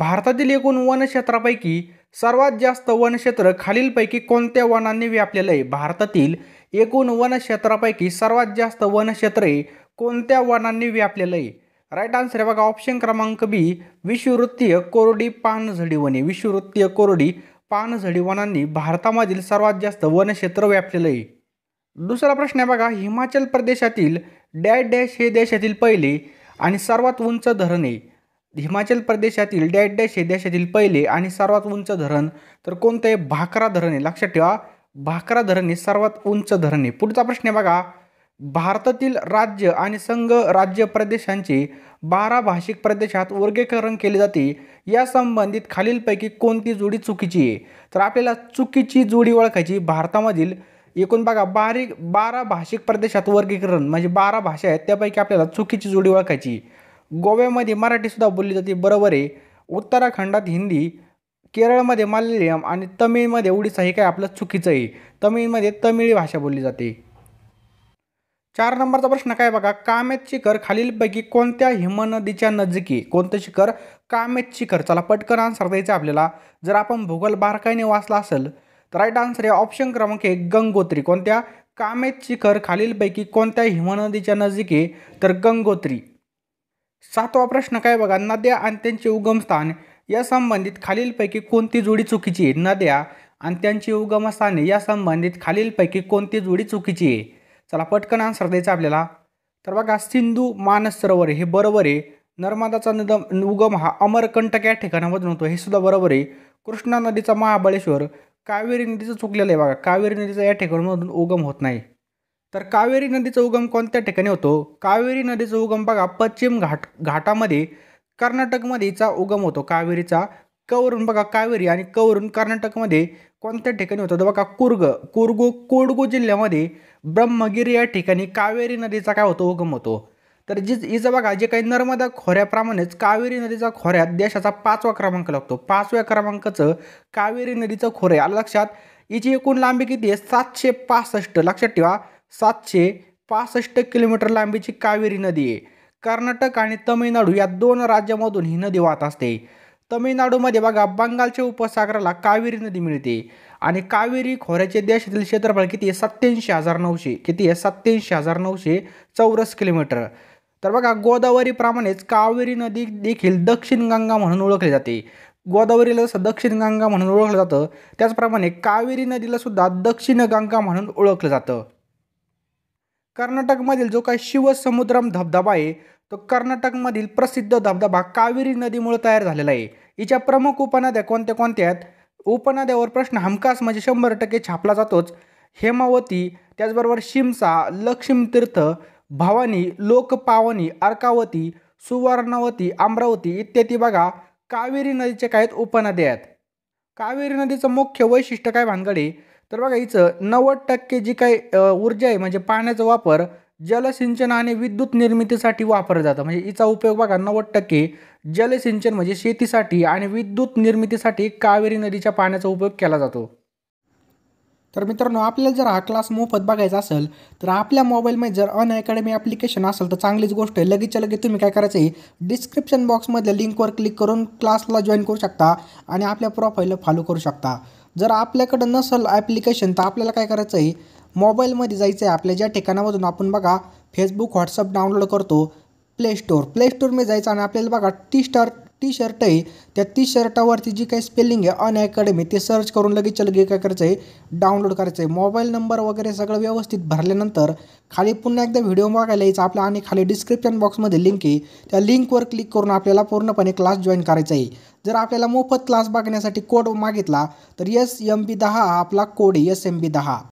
भारतातील एकूण वनक्षेत्रापैकी सर्वात जास्त वनक्षेत्र खालीलपैकी कोणत्या वनांनी व्यापलेलं आहे भारतातील एकूण वनक्षेत्रापैकी सर्वात जास्त वनक्षेत्रे कोणत्या वनांनी व्यापलेलं आहे राईट आन्सर आहे बघा ऑप्शन क्रमांक बी विषुवृत्तीय कोरडी पानझडी वने विषुवृत्तीय कोरडी पानझडी वनांनी भारतामधील सर्वात जास्त वनक्षेत्र व्यापलेलं आहे दुसरा प्रश्न आहे बघा हिमाचल प्रदेशातील डॅश डॅश हे देशातील पहिले आणि सर्वात उंच धरण आहे हिमाचल प्रदेशातील डॅट डॅश हे देशातील पहिले आणि सर्वात उंच धरण तर कोणतं आहे भाकरा धरण आहे लक्षात ठेवा भाकरा धरण हे सर्वात उंच धरण आहे पुढचा प्रश्न आहे बघा भारतातील राज्य आणि संघ राज्य प्रदेशांचे बारा भाषिक प्रदेशात वर्गीकरण केले जाते या संबंधित खालीलपैकी कोणती जोडी चुकीची आहे तर आपल्याला चुकीची जोडी ओळखायची भारतामधील एकूण बघा बारीक बारा भाषिक प्रदेशात वर्गीकरण म्हणजे बारा भाषा आहेत त्यापैकी आपल्याला चुकीची जोडी ओळखायची गोव्यामध्ये मराठीसुद्धा बोलली जाते बरोबर आहे उत्तराखंडात हिंदी केरळमध्ये मल्याळम आणि तमिळमध्ये ओडिसा हे काय आपलं चुकीचं आहे तमिळमध्ये तमिळ भाषा बोलली जाते चार नंबरचा प्रश्न काय बघा कामेत शिखर खालीलपैकी कोणत्या हिमनदीच्या नजिके कोणतं शिखर कामेत शिखर चला पटकन आन्सर द्यायचं आपल्याला जर आपण भूगोल बारकाईने वाचला असेल तर राईट आन्सर आहे ऑप्शन क्रमांक एक गंगोत्री कोणत्या कामेत शिखर खालीलपैकी कोणत्या हिमनदीच्या नजिके तर गंगोत्री सातवा प्रश्न काय बघा नद्या आणि त्यांचे उगमस्थान या संबंधित खालीलपैकी कोणती जोडी चुकीची आहे नद्या आणि त्यांची उगमस्थाने या संबंधित खालीलपैकी कोणती जोडी चुकीची आहे चला पटकन आन्सर द्यायचा आपल्याला तर बघा सिंधू मानस सरोवर हे बरोबर आहे नर्मदाचा नदम उगम हा अमरकंटक या ठिकाणामधून होतो हे सुद्धा बरोबर आहे कृष्णा नदीचा महाबळेश्वर कावेरी नदीचं चुकलेलं आहे बघा कावेरी नदीचा या ठिकाणामधून उगम होत नाही तर कावेरी नदीचा उगम कोणत्या ठिकाणी होतो कावेरी नदीचा उगम बघा पश्चिम घाट घाटामध्ये कर्नाटकमध्ये हिचा उगम होतो कावेरीचा कवरून बघा कावेरी आणि कवरून कर्नाटकमध्ये कोणत्या ठिकाणी होतो तर बघा कुर्ग कुर्गो कोडगो जिल्ह्यामध्ये ब्रह्मगिरी या ठिकाणी कावेरी नदीचा काय होतो उगम होतो तर जी हिचं बघा जे काही नर्मदा खोऱ्याप्रमाणेच कावेरी नदीचा खोऱ्यात देशाचा पाचवा क्रमांक लागतो पाचव्या क्रमांकाचं कावेरी नदीचं खोरे आलं लक्षात हिची एकूण लांबी किती आहे सातशे पासष्ट लक्षात ठेवा सातशे पासष्ट किलोमीटर लांबीची कावेरी नदी आहे कर्नाटक आणि तमिळनाडू या दोन राज्यामधून ही नदी वाहत असते तमिळनाडूमध्ये बघा बंगालच्या उपसागराला कावेरी नदी मिळते आणि कावेरी खोऱ्याचे देशातील क्षेत्रफळ किती आहे सत्याऐंशी हजार नऊशे किती आहे सत्याऐंशी हजार नऊशे चौरस किलोमीटर तर बघा गोदावरीप्रमाणेच कावेरी नदी देखील दक्षिण गंगा म्हणून ओळखली जाते गोदावरीला जसं दक्षिण गंगा म्हणून ओळखलं जातं त्याचप्रमाणे कावेरी नदीला सुद्धा दक्षिण गंगा म्हणून ओळखलं जातं कर्नाटकमधील जो काही शिवसमुद्रम धबधबा आहे तो कर्नाटकमधील प्रसिद्ध धबधबा कावेरी नदीमुळे तयार झालेला आहे हिच्या प्रमुख उपनद्या कोणत्या कोणत्या आहेत उपनद्यावर प्रश्न हमखास म्हणजे शंभर टक्के छापला जातोच हेमावती त्याचबरोबर शिमसा लक्ष्मीतीर्थ भवानी लोकपावनी अर्कावती सुवर्णवती अमरावती इत्यादी बघा कावेरी नदीच्या काय उपनद्या आहेत कावेरी नदीचं मुख्य वैशिष्ट्य काय भानगडे तर बघा इचं नव्वद टक्के जी काही ऊर्जा आहे म्हणजे पाण्याचा वापर जलसिंचन आणि विद्युत निर्मितीसाठी वापरला जातं म्हणजे इचा उपयोग बघा नव्वद टक्के जलसिंचन म्हणजे शेतीसाठी आणि विद्युत निर्मितीसाठी कावेरी नदीच्या पाण्याचा उपयोग केला जातो तर मित्रांनो आपल्याला जर हा क्लास मोफत बघायचा असेल तर आपल्या मोबाईलमध्ये जर अन अकॅडमी ॲप्लिकेशन असेल तर चांगलीच गोष्ट आहे लगेचच्या लगेच तुम्ही काय करायचं आहे डिस्क्रिप्शन बॉक्समधल्या लिंकवर क्लिक करून क्लासला जॉईन करू शकता आणि आपल्या प्रोफाईलला फॉलो करू शकता जर आपल्याकडं नसेल ॲप्लिकेशन तर आपल्याला काय करायचं आहे मोबाईलमध्ये जायचं आहे आपल्या ज्या ठिकाणामधून आपण बघा फेसबुक व्हॉट्सअप डाउनलोड करतो प्ले स्टोअर प्ले स्टोअरमध्ये जायचं आणि आपल्याला बघा टी स्टार टी शर्ट आहे त्या टी शर्टावरती जी काही स्पेलिंग आहे अनअकॅडमी ते सर्च करून लगेच लगेच काय करायचं आहे डाउनलोड करायचं आहे मोबाईल नंबर वगैरे सगळं व्यवस्थित भरल्यानंतर खाली पुन्हा एकदा व्हिडिओ मागायला यायचा आपला आणि खाली डिस्क्रिप्शन बॉक्समध्ये लिंक आहे त्या लिंकवर क्लिक करून आपल्याला पूर्णपणे क्लास जॉईन करायचा आहे जर आपल्याला मोफत क्लास बघण्यासाठी कोड मागितला तर एस एम बी दहा हा आपला कोड आहे एस एम बी दहा